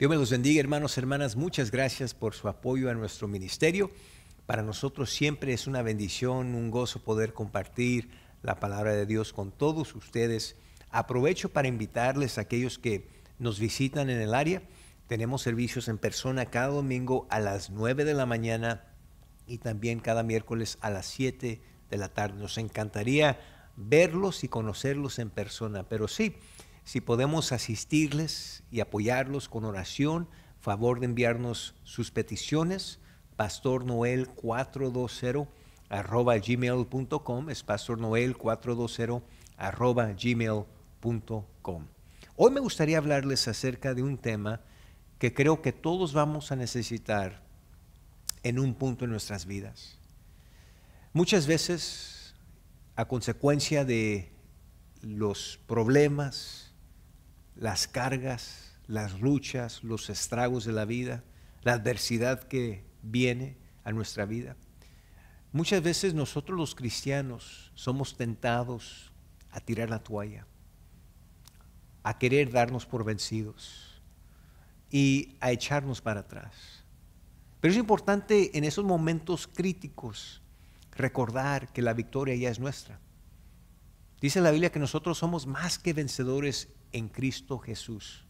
Dios me los bendiga, hermanos, hermanas. Muchas gracias por su apoyo a nuestro ministerio. Para nosotros siempre es una bendición, un gozo poder compartir la palabra de Dios con todos ustedes. Aprovecho para invitarles a aquellos que nos visitan en el área. Tenemos servicios en persona cada domingo a las 9 de la mañana y también cada miércoles a las 7 de la tarde. Nos encantaría verlos y conocerlos en persona, pero sí, si podemos asistirles y apoyarlos con oración, favor de enviarnos sus peticiones. Pastor Noel 420 arroba gmail.com es Pastor Noel 420 arroba gmail.com. Hoy me gustaría hablarles acerca de un tema que creo que todos vamos a necesitar en un punto en nuestras vidas. Muchas veces, a consecuencia de los problemas, las cargas, las luchas, los estragos de la vida, la adversidad que viene a nuestra vida. Muchas veces nosotros los cristianos somos tentados a tirar la toalla, a querer darnos por vencidos y a echarnos para atrás. Pero es importante en esos momentos críticos recordar que la victoria ya es nuestra. Dice la Biblia que nosotros somos más que vencedores en Cristo Jesús.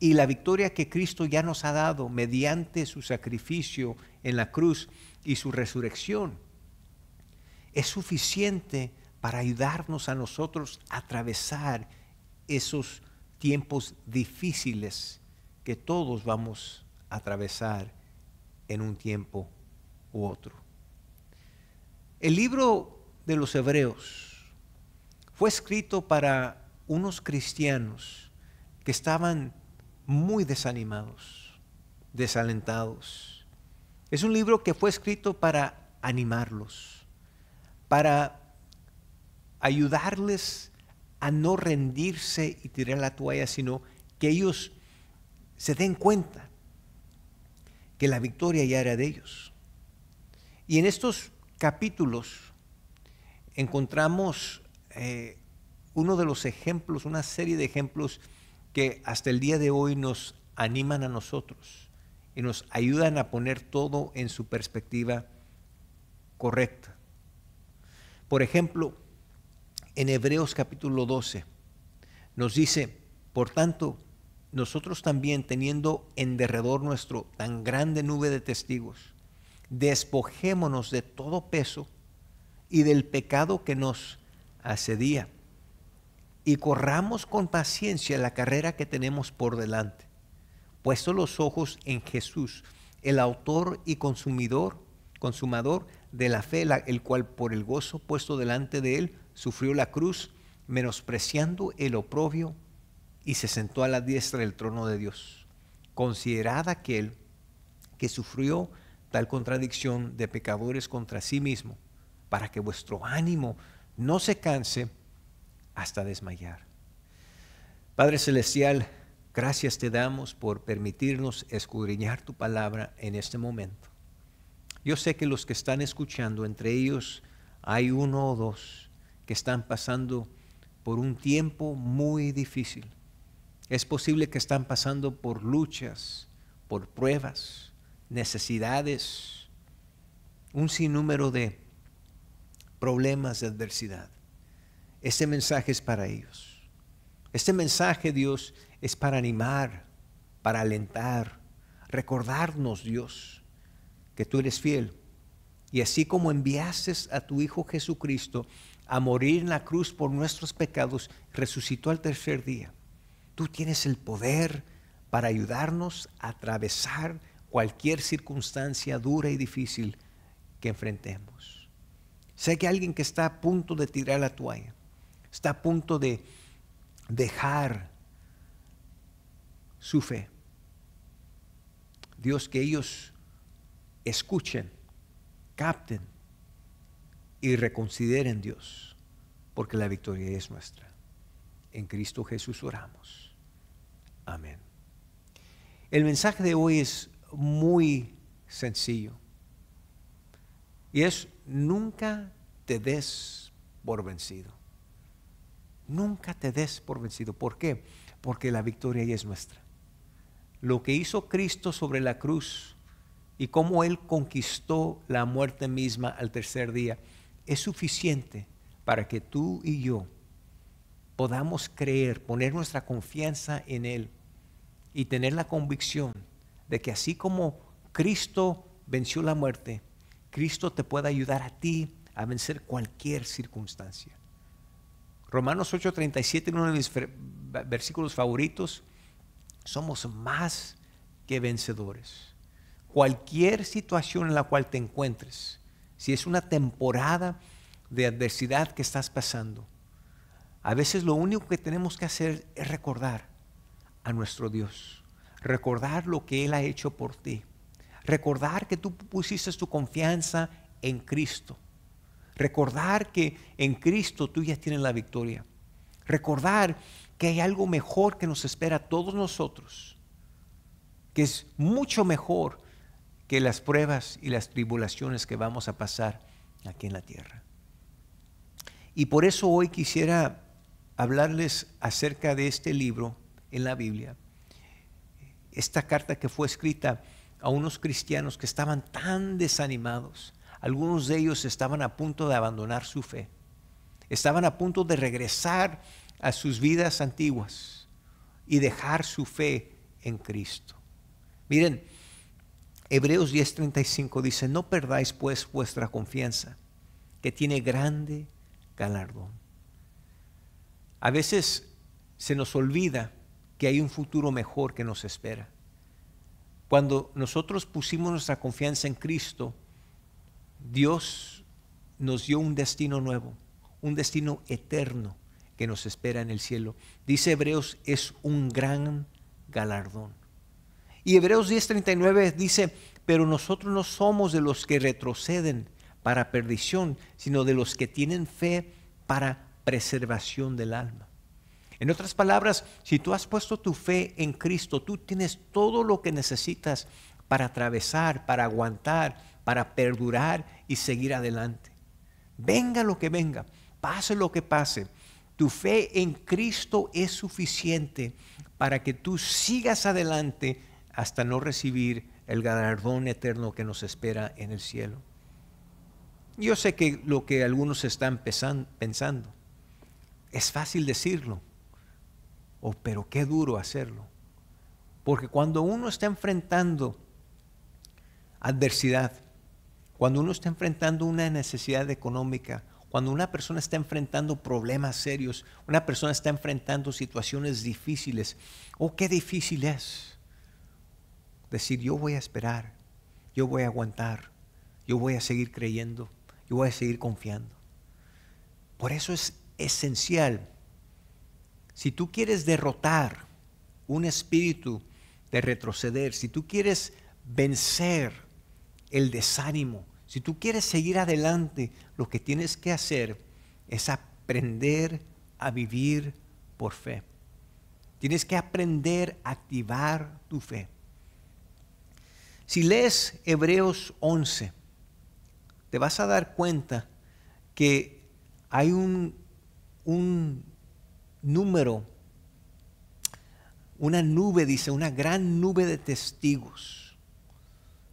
Y la victoria que Cristo ya nos ha dado mediante su sacrificio en la cruz y su resurrección es suficiente para ayudarnos a nosotros a atravesar esos tiempos difíciles que todos vamos a atravesar en un tiempo u otro. El libro de los Hebreos fue escrito para unos cristianos que estaban muy desanimados, desalentados. Es un libro que fue escrito para animarlos, para ayudarles a no rendirse y tirar la toalla, sino que ellos se den cuenta que la victoria ya era de ellos. Y en estos capítulos encontramos eh, uno de los ejemplos, una serie de ejemplos que hasta el día de hoy nos animan a nosotros y nos ayudan a poner todo en su perspectiva correcta. Por ejemplo, en Hebreos capítulo 12 nos dice, por tanto, nosotros también teniendo en derredor nuestro tan grande nube de testigos, despojémonos de todo peso y del pecado que nos asedía y corramos con paciencia la carrera que tenemos por delante, puesto los ojos en Jesús, el autor y consumidor, consumador de la fe, el cual por el gozo puesto delante de él sufrió la cruz, menospreciando el oprobio, y se sentó a la diestra del trono de Dios. Considerad aquel que sufrió tal contradicción de pecadores contra sí mismo, para que vuestro ánimo no se canse hasta desmayar. Padre Celestial, gracias te damos por permitirnos escudriñar tu palabra en este momento. Yo sé que los que están escuchando, entre ellos hay uno o dos que están pasando por un tiempo muy difícil. Es posible que están pasando por luchas, por pruebas, necesidades, un sinnúmero de problemas de adversidad. Este mensaje es para ellos. Este mensaje, Dios, es para animar, para alentar, recordarnos, Dios, que tú eres fiel. Y así como enviaste a tu Hijo Jesucristo a morir en la cruz por nuestros pecados, resucitó al tercer día. Tú tienes el poder para ayudarnos a atravesar cualquier circunstancia dura y difícil que enfrentemos. Sé que alguien que está a punto de tirar la toalla, está a punto de dejar su fe. Dios, que ellos escuchen, capten y reconsideren Dios, porque la victoria es nuestra. En Cristo Jesús oramos. Amén. El mensaje de hoy es muy sencillo. Y es, nunca te des por vencido. Nunca te des por vencido. ¿Por qué? Porque la victoria ya es nuestra. Lo que hizo Cristo sobre la cruz y cómo Él conquistó la muerte misma al tercer día es suficiente para que tú y yo podamos creer, poner nuestra confianza en Él y tener la convicción de que así como Cristo venció la muerte, Cristo te puede ayudar a ti a vencer cualquier circunstancia. Romanos 8:37, uno de mis versículos favoritos, somos más que vencedores. Cualquier situación en la cual te encuentres, si es una temporada de adversidad que estás pasando, a veces lo único que tenemos que hacer es recordar a nuestro Dios, recordar lo que Él ha hecho por ti, recordar que tú pusiste tu confianza en Cristo Recordar que en Cristo tú ya tienes la victoria. Recordar que hay algo mejor que nos espera a todos nosotros, que es mucho mejor que las pruebas y las tribulaciones que vamos a pasar aquí en la tierra. Y por eso hoy quisiera hablarles acerca de este libro en la Biblia, esta carta que fue escrita a unos cristianos que estaban tan desanimados, algunos de ellos estaban a punto de abandonar su fe, estaban a punto de regresar a sus vidas antiguas y dejar su fe en Cristo. Miren, Hebreos 10:35 dice, no perdáis pues vuestra confianza, que tiene grande galardón. A veces se nos olvida que hay un futuro mejor que nos espera. Cuando nosotros pusimos nuestra confianza en Cristo, Dios nos dio un destino nuevo, un destino eterno que nos espera en el cielo. Dice Hebreos, es un gran galardón. Y Hebreos 10:39 dice, pero nosotros no somos de los que retroceden para perdición, sino de los que tienen fe para preservación del alma. En otras palabras, si tú has puesto tu fe en Cristo, tú tienes todo lo que necesitas para atravesar, para aguantar, para perdurar y seguir adelante. Venga lo que venga, pase lo que pase, tu fe en Cristo es suficiente para que tú sigas adelante hasta no recibir el galardón eterno que nos espera en el cielo. Yo sé que lo que algunos están pensando, es fácil decirlo, oh, pero qué duro hacerlo. Porque cuando uno está enfrentando adversidad, cuando uno está enfrentando una necesidad económica, cuando una persona está enfrentando problemas serios, una persona está enfrentando situaciones difíciles, oh, qué difícil es decir, yo voy a esperar, yo voy a aguantar, yo voy a seguir creyendo, yo voy a seguir confiando. Por eso es esencial, si tú quieres derrotar un espíritu de retroceder, si tú quieres vencer el desánimo. Si tú quieres seguir adelante, lo que tienes que hacer es aprender a vivir por fe. Tienes que aprender a activar tu fe. Si lees Hebreos 11, te vas a dar cuenta que hay un, un número, una nube, dice, una gran nube de testigos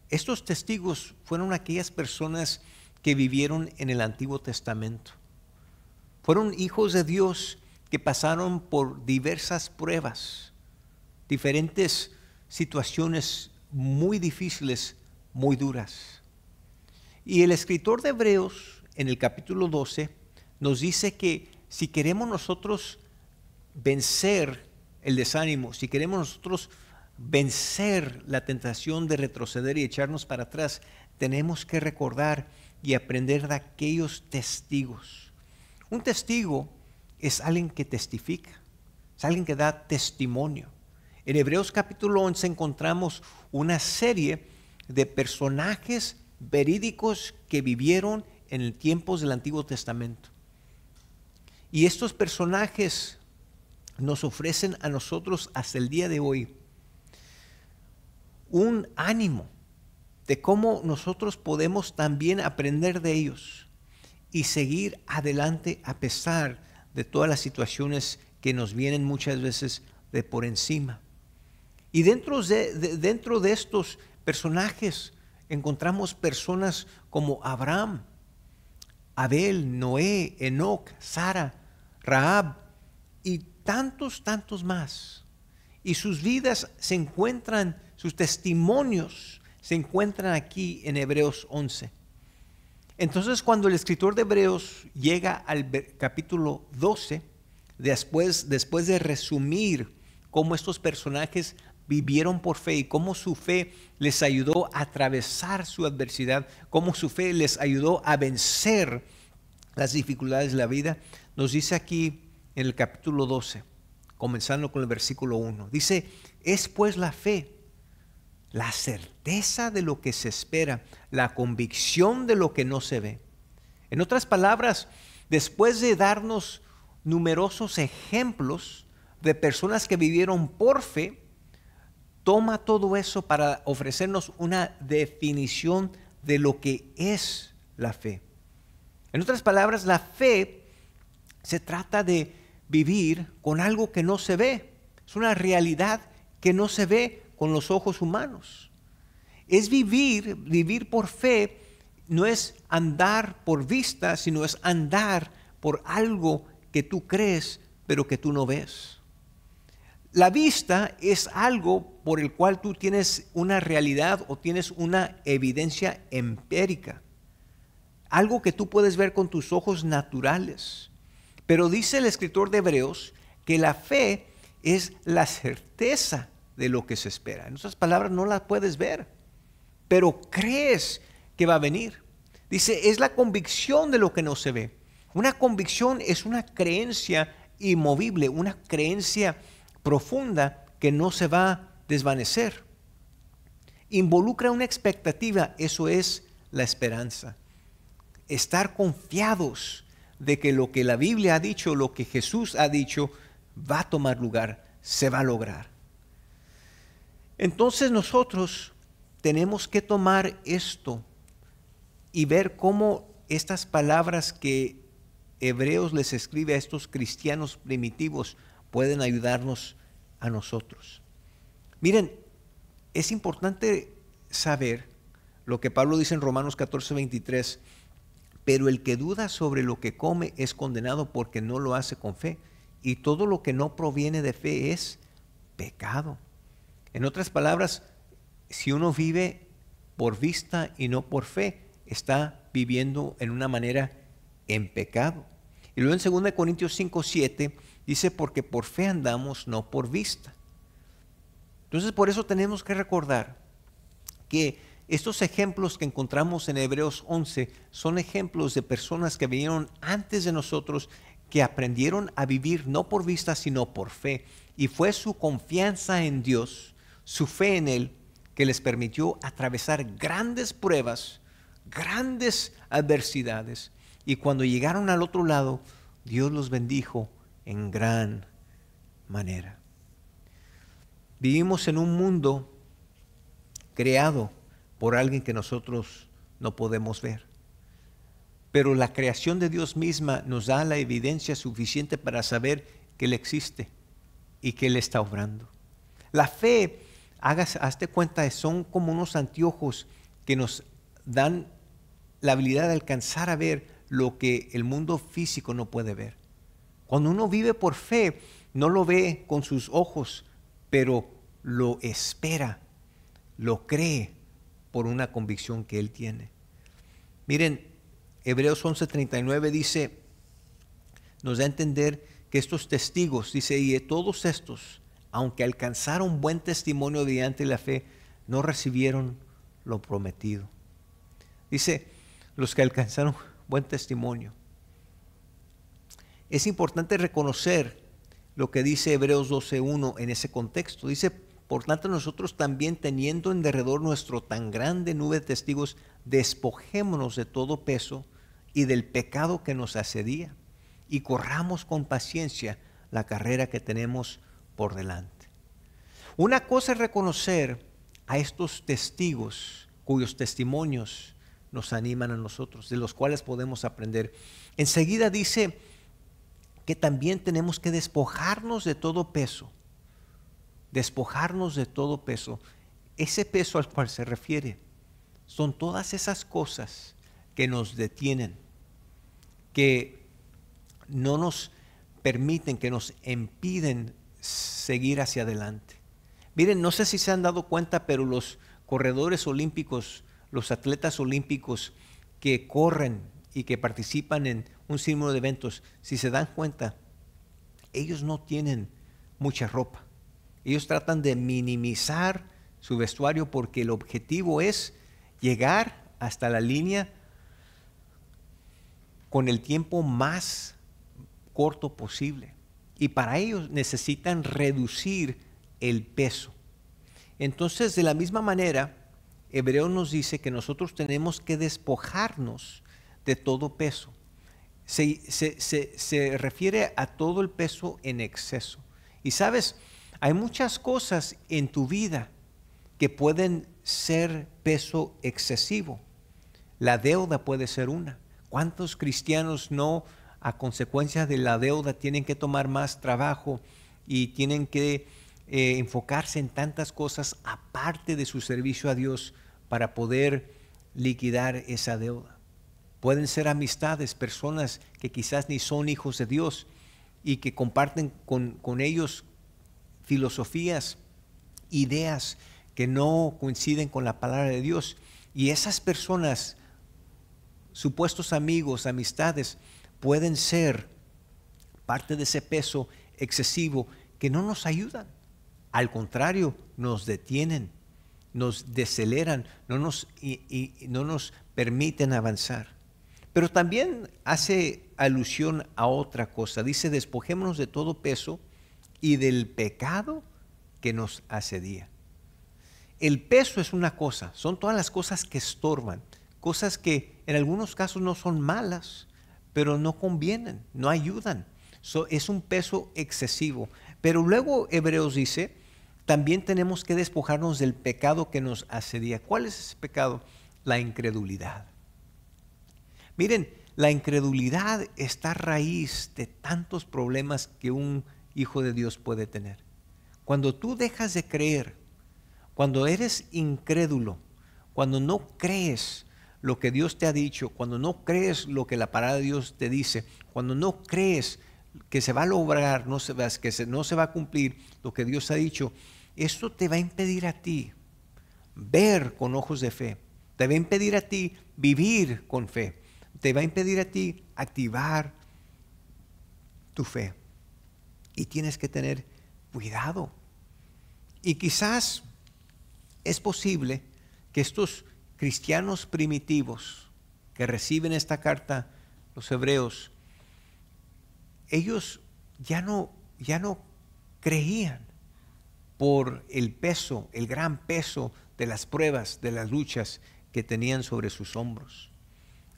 estos testigos fueron aquellas personas que vivieron en el Antiguo Testamento. Fueron hijos de Dios que pasaron por diversas pruebas, diferentes situaciones muy difíciles, muy duras. Y el escritor de Hebreos, en el capítulo 12, nos dice que si queremos nosotros vencer el desánimo, si queremos nosotros vencer la tentación de retroceder y echarnos para atrás, tenemos que recordar y aprender de aquellos testigos. Un testigo es alguien que testifica, es alguien que da testimonio. En Hebreos capítulo 11 encontramos una serie de personajes verídicos que vivieron en tiempos del Antiguo Testamento. Y estos personajes nos ofrecen a nosotros hasta el día de hoy un ánimo de cómo nosotros podemos también aprender de ellos y seguir adelante a pesar de todas las situaciones que nos vienen muchas veces de por encima. Y dentro de, dentro de estos personajes encontramos personas como Abraham, Abel, Noé, Enoch, Sara, Raab y tantos, tantos más. Y sus vidas se encuentran sus testimonios se encuentran aquí en Hebreos 11. Entonces cuando el escritor de Hebreos llega al capítulo 12, después, después de resumir cómo estos personajes vivieron por fe y cómo su fe les ayudó a atravesar su adversidad, cómo su fe les ayudó a vencer las dificultades de la vida, nos dice aquí en el capítulo 12, comenzando con el versículo 1, dice, es pues la fe la certeza de lo que se espera, la convicción de lo que no se ve. En otras palabras, después de darnos numerosos ejemplos de personas que vivieron por fe, toma todo eso para ofrecernos una definición de lo que es la fe. En otras palabras, la fe se trata de vivir con algo que no se ve. Es una realidad que no se ve, con los ojos humanos. Es vivir, vivir por fe, no es andar por vista, sino es andar por algo que tú crees, pero que tú no ves. La vista es algo por el cual tú tienes una realidad o tienes una evidencia empírica, algo que tú puedes ver con tus ojos naturales. Pero dice el escritor de Hebreos que la fe es la certeza de lo que se espera. En otras palabras, no la puedes ver, pero crees que va a venir. Dice, es la convicción de lo que no se ve. Una convicción es una creencia inmovible, una creencia profunda que no se va a desvanecer. Involucra una expectativa, eso es la esperanza. Estar confiados de que lo que la Biblia ha dicho, lo que Jesús ha dicho, va a tomar lugar, se va a lograr. Entonces nosotros tenemos que tomar esto y ver cómo estas palabras que Hebreos les escribe a estos cristianos primitivos pueden ayudarnos a nosotros. Miren, es importante saber lo que Pablo dice en Romanos 14, 23, pero el que duda sobre lo que come es condenado porque no lo hace con fe, y todo lo que no proviene de fe es pecado. En otras palabras, si uno vive por vista y no por fe, está viviendo en una manera en pecado. Y luego en 2 Corintios 5, 7 dice, porque por fe andamos, no por vista. Entonces por eso tenemos que recordar que estos ejemplos que encontramos en Hebreos 11 son ejemplos de personas que vinieron antes de nosotros, que aprendieron a vivir no por vista, sino por fe. Y fue su confianza en Dios su fe en Él que les permitió atravesar grandes pruebas, grandes adversidades. Y cuando llegaron al otro lado, Dios los bendijo en gran manera. Vivimos en un mundo creado por alguien que nosotros no podemos ver. Pero la creación de Dios misma nos da la evidencia suficiente para saber que Él existe y que Él está obrando. La fe hagas, hazte cuenta, son como unos anteojos que nos dan la habilidad de alcanzar a ver lo que el mundo físico no puede ver. Cuando uno vive por fe, no lo ve con sus ojos, pero lo espera, lo cree por una convicción que él tiene. Miren, Hebreos 11:39 dice, nos da a entender que estos testigos, dice, y todos estos aunque alcanzaron buen testimonio mediante la fe, no recibieron lo prometido. Dice, los que alcanzaron buen testimonio. Es importante reconocer lo que dice Hebreos 12.1 en ese contexto. Dice, por tanto nosotros también teniendo en derredor nuestro tan grande nube de testigos, despojémonos de todo peso y del pecado que nos asedía y corramos con paciencia la carrera que tenemos por delante. Una cosa es reconocer a estos testigos cuyos testimonios nos animan a nosotros, de los cuales podemos aprender. Enseguida dice que también tenemos que despojarnos de todo peso, despojarnos de todo peso. Ese peso al cual se refiere son todas esas cosas que nos detienen, que no nos permiten, que nos impiden seguir hacia adelante. Miren, no sé si se han dado cuenta, pero los corredores olímpicos, los atletas olímpicos que corren y que participan en un símbolo de eventos, si se dan cuenta, ellos no tienen mucha ropa. Ellos tratan de minimizar su vestuario porque el objetivo es llegar hasta la línea con el tiempo más corto posible y para ellos necesitan reducir el peso. Entonces, de la misma manera, Hebreo nos dice que nosotros tenemos que despojarnos de todo peso. Se, se, refiere a todo el peso en exceso. Y sabes, hay muchas cosas en tu vida que pueden ser peso excesivo. La deuda puede ser una. ¿Cuántos cristianos no a consecuencia de la deuda tienen que tomar más trabajo y tienen que eh, enfocarse en tantas cosas aparte de su servicio a Dios para poder liquidar esa deuda. Pueden ser amistades, personas que quizás ni son hijos de Dios y que comparten con, con ellos filosofías, ideas que no coinciden con la palabra de Dios. Y esas personas, supuestos amigos, amistades, pueden ser parte de ese peso excesivo que no nos ayudan. Al contrario, nos detienen, nos deceleran, no nos, y, no nos permiten avanzar. Pero también hace alusión a otra cosa. Dice, despojémonos de todo peso y del pecado que nos asedía. El peso es una cosa, son todas las cosas que estorban, cosas que en algunos casos no son malas, pero no convienen, no ayudan. es un peso excesivo. Pero luego Hebreos dice, también tenemos que despojarnos del pecado que nos asedia ¿Cuál es ese pecado? La incredulidad. Miren, la incredulidad está a raíz de tantos problemas que un hijo de Dios puede tener. Cuando tú dejas de creer, cuando eres incrédulo, cuando no crees, lo que Dios te ha dicho, cuando no crees lo que la palabra de Dios te dice, cuando no crees que se va a lograr, no se que no se va a cumplir lo que Dios ha dicho, esto te va a impedir a ti ver con ojos de fe, te va a impedir a ti vivir con fe, te va a impedir a ti activar tu fe. Y tienes que tener cuidado. Y quizás es posible que estos cristianos primitivos que reciben esta carta, los hebreos, ellos ya no, ya no creían por el peso, el gran peso de las pruebas, de las luchas que tenían sobre sus hombros.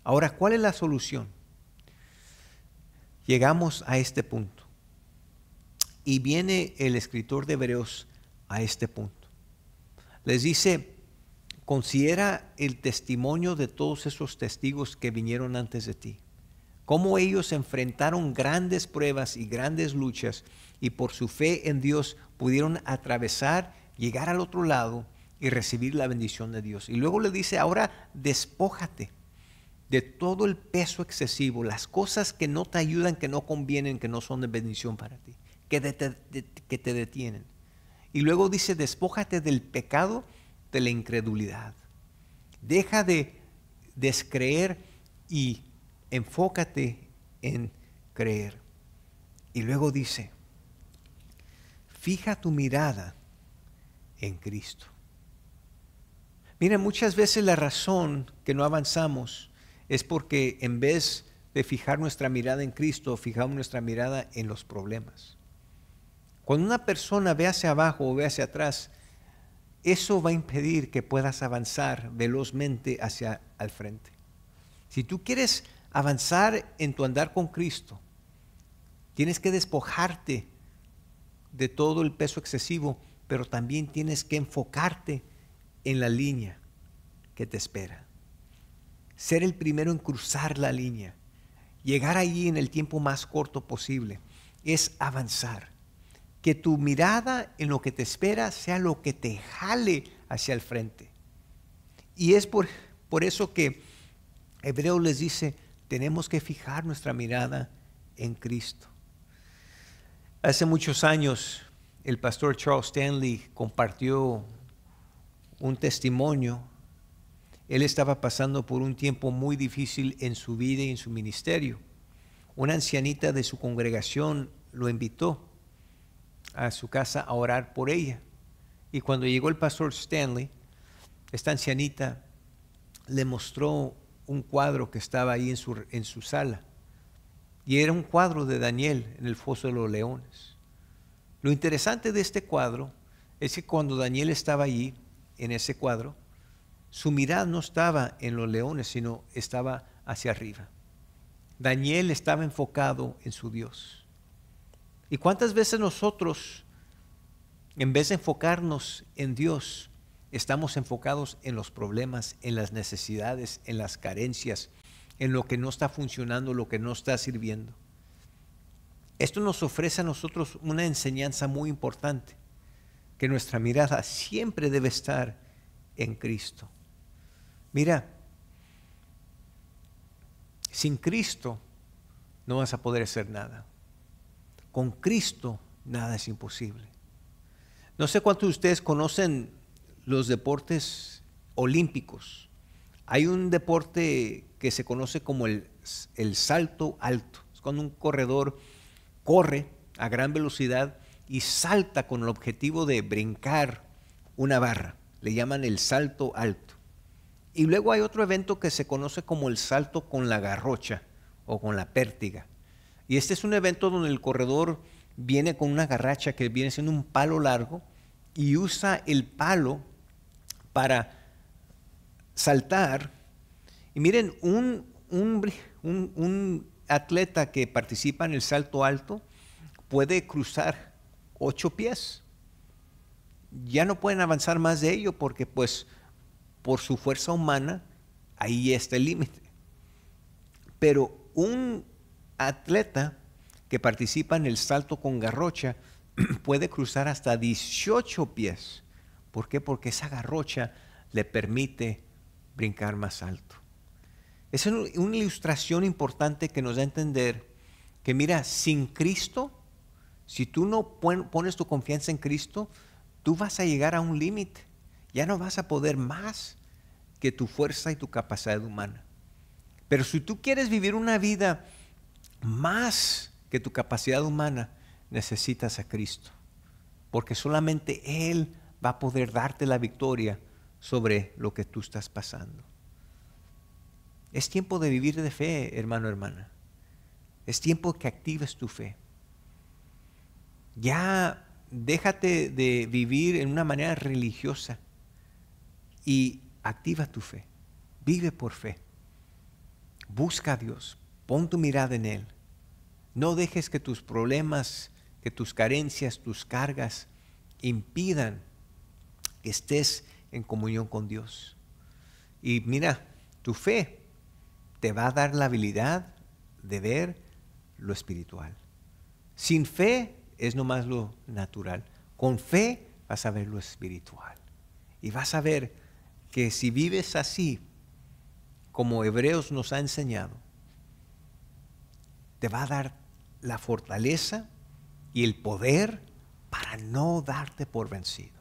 Ahora, ¿cuál es la solución? Llegamos a este punto. Y viene el escritor de Hebreos a este punto. Les dice, Considera el testimonio de todos esos testigos que vinieron antes de ti, cómo ellos enfrentaron grandes pruebas y grandes luchas y por su fe en Dios pudieron atravesar, llegar al otro lado y recibir la bendición de Dios. Y luego le dice, ahora despójate de todo el peso excesivo, las cosas que no te ayudan, que no convienen, que no son de bendición para ti, que, que te detienen. Y luego dice, despójate del pecado de la incredulidad. Deja de descreer y enfócate en creer. Y luego dice, fija tu mirada en Cristo. Mira, muchas veces la razón que no avanzamos es porque en vez de fijar nuestra mirada en Cristo, fijamos nuestra mirada en los problemas. Cuando una persona ve hacia abajo o ve hacia atrás, eso va a impedir que puedas avanzar velozmente hacia el frente. Si tú quieres avanzar en tu andar con Cristo, tienes que despojarte de todo el peso excesivo, pero también tienes que enfocarte en la línea que te espera. Ser el primero en cruzar la línea, llegar allí en el tiempo más corto posible, es avanzar que tu mirada en lo que te espera sea lo que te jale hacia el frente. Y es por, por eso que Hebreo les dice, tenemos que fijar nuestra mirada en Cristo. Hace muchos años el pastor Charles Stanley compartió un testimonio. Él estaba pasando por un tiempo muy difícil en su vida y en su ministerio. Una ancianita de su congregación lo invitó a su casa a orar por ella. Y cuando llegó el pastor Stanley, esta ancianita le mostró un cuadro que estaba ahí en su, en su sala. Y era un cuadro de Daniel en el foso de los leones. Lo interesante de este cuadro es que cuando Daniel estaba allí, en ese cuadro, su mirada no estaba en los leones, sino estaba hacia arriba. Daniel estaba enfocado en su Dios. ¿Y cuántas veces nosotros, en vez de enfocarnos en Dios, estamos enfocados en los problemas, en las necesidades, en las carencias, en lo que no está funcionando, lo que no está sirviendo? Esto nos ofrece a nosotros una enseñanza muy importante, que nuestra mirada siempre debe estar en Cristo. Mira, sin Cristo no vas a poder hacer nada. Con Cristo nada es imposible. No sé cuántos de ustedes conocen los deportes olímpicos. Hay un deporte que se conoce como el, salto alto. Es cuando un corredor corre a gran velocidad y salta con el objetivo de brincar una barra. Le llaman el salto alto. Y luego hay otro evento que se conoce como el salto con la garrocha o con la pértiga. Y este es un evento donde el corredor viene con una garracha que viene siendo un palo largo y usa el palo para saltar. Y miren, un, un, atleta que participa en el salto alto puede cruzar ocho pies. Ya no pueden avanzar más de ello porque pues por su fuerza humana ahí está el límite. Pero un atleta que participa en el salto con garrocha puede cruzar hasta 18 pies. ¿Por qué? Porque esa garrocha le permite brincar más alto. Es una ilustración importante que nos da a entender que mira, sin Cristo, si tú no pones tu confianza en Cristo, tú vas a llegar a un límite. Ya no vas a poder más que tu fuerza y tu capacidad humana. Pero si tú quieres vivir una vida más que tu capacidad humana, necesitas a Cristo. Porque solamente Él va a poder darte la victoria sobre lo que tú estás pasando. Es tiempo de vivir de fe, hermano, hermana. Es tiempo que actives tu fe. Ya déjate de vivir en una manera religiosa y activa tu fe. Vive por fe. Busca a Dios. Pon tu mirada en Él. No dejes que tus problemas, que tus carencias, tus cargas impidan que estés en comunión con Dios. Y mira, tu fe te va a dar la habilidad de ver lo espiritual. Sin fe es nomás lo natural. Con fe vas a ver lo espiritual. Y vas a ver que si vives así, como Hebreos nos ha enseñado, te va a dar la fortaleza y el poder para no darte por vencido.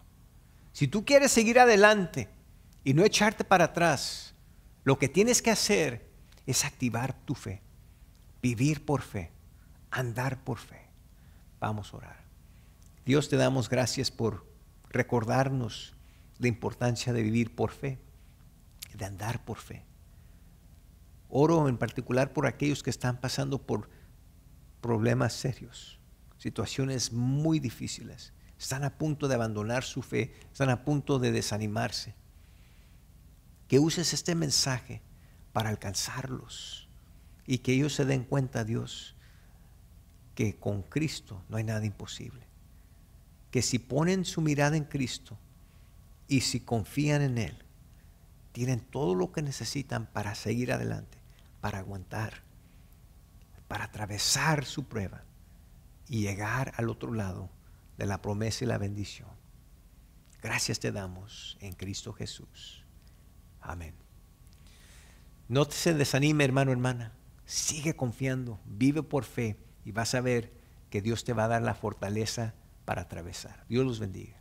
Si tú quieres seguir adelante y no echarte para atrás, lo que tienes que hacer es activar tu fe, vivir por fe, andar por fe. Vamos a orar. Dios te damos gracias por recordarnos la importancia de vivir por fe, de andar por fe. Oro en particular por aquellos que están pasando por problemas serios, situaciones muy difíciles. Están a punto de abandonar su fe, están a punto de desanimarse. Que uses este mensaje para alcanzarlos y que ellos se den cuenta, Dios, que con Cristo no hay nada imposible. Que si ponen su mirada en Cristo y si confían en Él, tienen todo lo que necesitan para seguir adelante, para aguantar para atravesar su prueba y llegar al otro lado de la promesa y la bendición. Gracias te damos en Cristo Jesús. Amén. No te desanime, hermano, hermana. Sigue confiando, vive por fe y vas a ver que Dios te va a dar la fortaleza para atravesar. Dios los bendiga.